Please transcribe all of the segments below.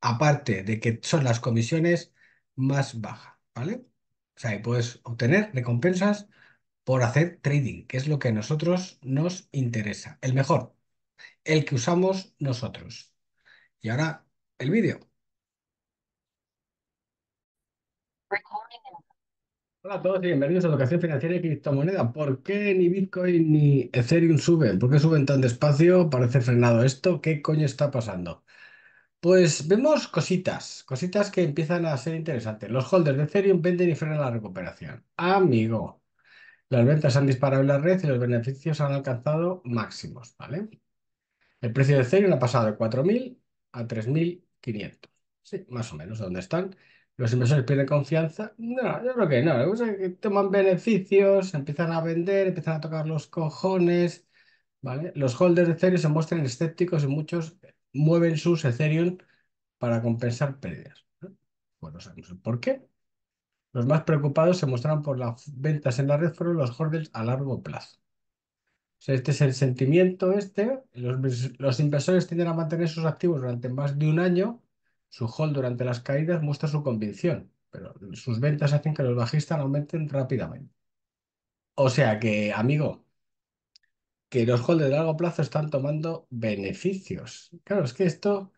aparte de que son las comisiones más bajas, ¿vale? O sea, puedes obtener recompensas por hacer trading, que es lo que a nosotros nos interesa, el mejor, el que usamos nosotros. Y ahora el vídeo. Hola a todos y bienvenidos a Educación Financiera y Criptomoneda. ¿Por qué ni Bitcoin ni Ethereum suben? ¿Por qué suben tan despacio? Parece frenado esto. ¿Qué coño está pasando? Pues vemos cositas, cositas que empiezan a ser interesantes. Los holders de Ethereum venden y frenan la recuperación. Amigo, las ventas han disparado en la red y los beneficios han alcanzado máximos, ¿vale? El precio de Ethereum ha pasado de 4.000 a 3.500. Sí, más o menos, ¿dónde están? ¿Los inversores pierden confianza? No, yo creo que no. toman beneficios, empiezan a vender, empiezan a tocar los cojones, ¿vale? Los holders de Ethereum se muestran escépticos y muchos mueven sus Ethereum para compensar pérdidas. Bueno, por qué. Los más preocupados se mostraron por las ventas en la red fueron los holders a largo plazo. este es el sentimiento este. Los, los, inversores tienden a mantener sus activos durante más de un año. Su hold durante las caídas muestra su convicción, pero sus ventas hacen que los bajistas aumenten rápidamente. O sea que, amigo, que los holders de largo plazo están tomando beneficios. Claro, es que esto,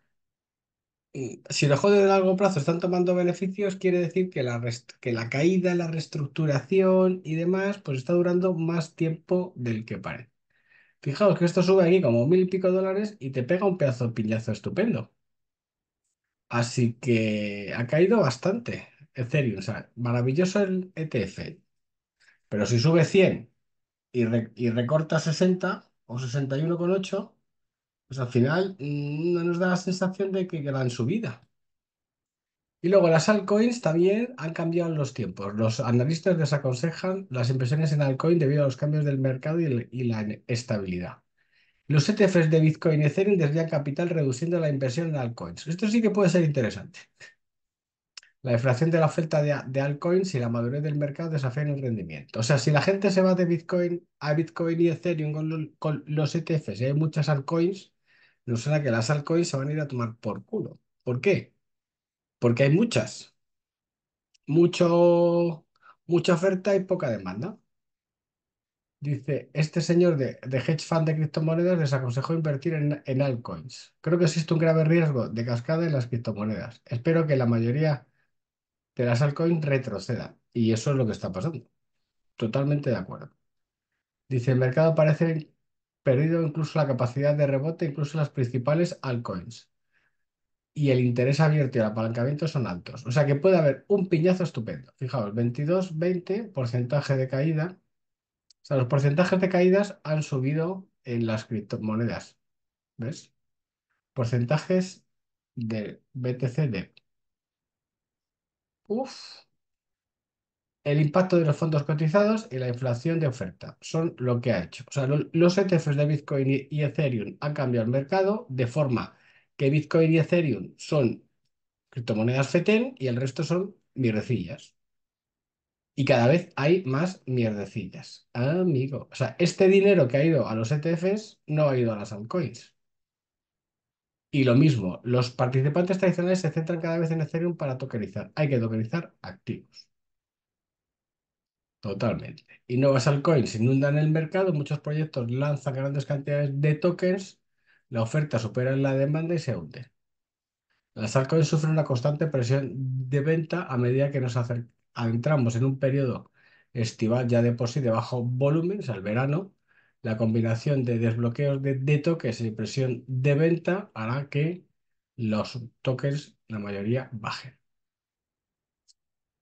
mm, si los holders de largo plazo están tomando beneficios, quiere decir que la, que la caída, la reestructuración y demás, pues está durando más tiempo del que parece. Fijaos que esto sube aquí como mil y pico dólares y te pega un pedazo de piñazo estupendo. Así que ha caído bastante Ethereum. O sea, maravilloso el ETF. Pero si sube 100 y, recorta 60 o 61,8, pues al final mm, no nos da la sensación de que gran subida. Y luego las altcoins también han cambiado en los tiempos. Los analistas desaconsejan las inversiones en altcoin debido a los cambios del mercado y, la estabilidad. Los ETFs de Bitcoin y Ethereum desvían capital reduciendo la inversión en altcoins. Esto sí que puede ser interesante. La deflación de la oferta de, de, altcoins y la madurez del mercado desafían el rendimiento. O sea, si la gente se va de Bitcoin a Bitcoin y Ethereum con, los ETFs y hay muchas altcoins, no será que las altcoins se van a ir a tomar por culo. ¿Por qué? Porque hay muchas. Mucho, mucha oferta y poca demanda. Dice, este señor de, hedge fund de criptomonedas les aconsejó invertir en, en altcoins. Creo que existe un grave riesgo de cascada en las criptomonedas. Espero que la mayoría de las altcoins retroceda. Y eso es lo que está pasando. Totalmente de acuerdo. Dice, el mercado parece perdido incluso la capacidad de rebote, incluso las principales altcoins. Y el interés abierto y el apalancamiento son altos. O sea que puede haber un piñazo estupendo. Fijaos, 22-20 porcentaje de caída. O sea, los porcentajes de caídas han subido en las criptomonedas. ¿Ves? Porcentajes de BTC de el impacto de los fondos cotizados y la inflación de oferta son lo que ha hecho. O sea, los ETFs de Bitcoin y Ethereum han cambiado el mercado de forma que Bitcoin y Ethereum son criptomonedas FETEN y el resto son mierdecillas. Y cada vez hay más mierdecillas. Amigo. O sea, este dinero que ha ido a los ETFs no ha ido a las altcoins. Y lo mismo, los participantes tradicionales se centran cada vez en Ethereum para tokenizar. Hay que tokenizar activos. Totalmente. Y nuevas altcoins inundan el mercado, muchos proyectos lanzan grandes cantidades de tokens, la oferta supera la demanda y se hunde. Las altcoins sufren una constante presión de venta a medida que nos adentramos en un periodo estival ya de por sí de bajo volumen, o sea, el verano, la combinación de desbloqueos de, de y presión de venta hará que los tokens, la mayoría, bajen.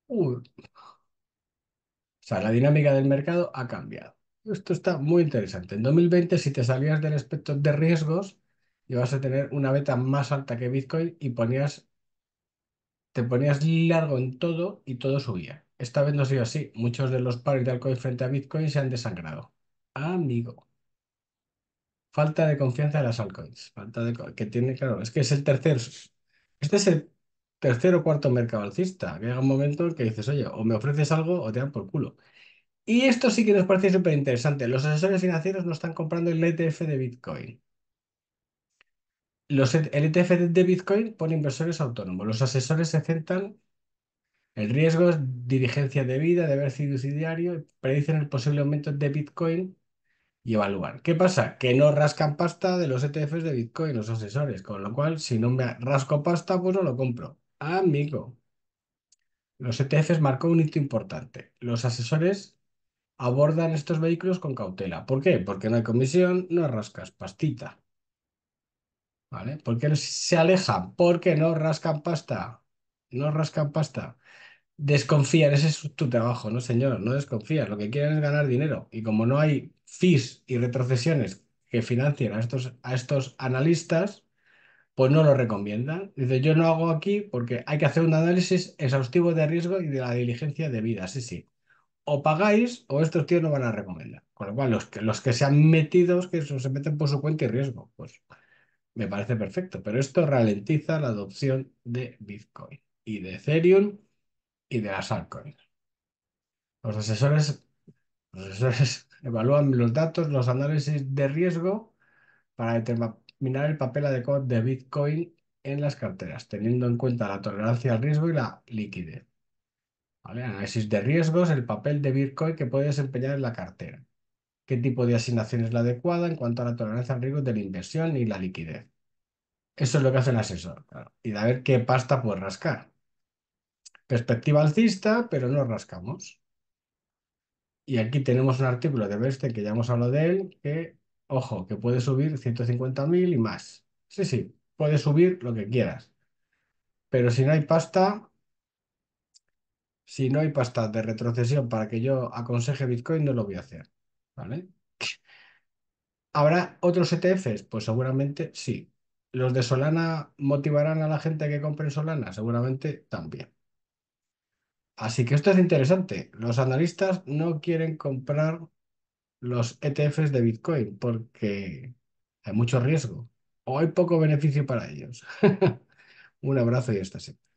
O sea, la dinámica del mercado ha cambiado. Esto está muy interesante. En 2020, si te salías del espectro de riesgos, ibas a tener una beta más alta que Bitcoin y ponías, te ponías largo en todo y todo subía. Esta vez no ha sido así. Muchos de los pares de altcoin frente a Bitcoin se han desangrado. Ah, amigo. Falta de confianza de las altcoins. Falta de que tiene, claro, es que es el tercer. Este es el tercer o cuarto mercado alcista. Que llega un momento en que dices, oye, o me ofreces algo o te dan por culo. Y esto sí que nos parece súper interesante. Los asesores financieros no están comprando el ETF de Bitcoin. Los, e el ETF de Bitcoin pone inversores autónomos. Los asesores se centran El riesgo es dirigencia debida, deber subsidiario, predicen el posible aumento de Bitcoin y evaluar. ¿Qué pasa? Que no rascan pasta de los ETFs de Bitcoin los asesores, con lo cual si no me rasco pasta, pues no lo compro. Amigo, los ETFs marcó un hito importante. Los asesores abordan estos vehículos con cautela. ¿Por qué? Porque no hay comisión, no rascas pastita. ¿Vale? porque se alejan? Porque no rascan pasta. No rascan pasta. Desconfían, ese es tu trabajo, no señor, no desconfías. Lo que quieren es ganar dinero. Y como no hay fees y retrocesiones que financian a estos, a estos analistas, pues no lo recomiendan. Dice, yo no hago aquí porque hay que hacer un análisis exhaustivo de riesgo y de la diligencia debida, sí, sí. O pagáis o estos tíos no van a recomendar. Con lo cual, los que, los que se han metido, que se meten por su cuenta y riesgo, pues me parece perfecto. Pero esto ralentiza la adopción de Bitcoin y de Ethereum y de las altcoins. Los asesores asesores pues evalúan los datos, los análisis de riesgo para determinar el papel adecuado de Bitcoin en las carteras, teniendo en cuenta la tolerancia al riesgo y la liquidez. Análisis de riesgos, el papel de Bitcoin que puede desempeñar en la cartera. ¿Qué tipo de asignación es la adecuada en cuanto a la tolerancia al riesgo de la inversión y la liquidez? Eso es lo que hace el asesor. Y de a ver qué pasta puede rascar. Perspectiva alcista, pero no rascamos. Y aquí tenemos un artículo de Beste que ya hemos hablado de él, que, ojo, que puede subir 150.000 y más. Sí, sí, puede subir lo que quieras. Pero si no hay pasta, si no hay pasta de retrocesión para que yo aconseje Bitcoin, no lo voy a hacer. ¿Vale? ¿Habrá otros ETFs? Pues seguramente sí. ¿Los de Solana motivarán a la gente que compre Solana? Seguramente también. Así que esto es interesante. Los analistas no quieren comprar los ETFs de Bitcoin porque hay mucho riesgo o hay poco beneficio para ellos. Un abrazo y hasta siempre.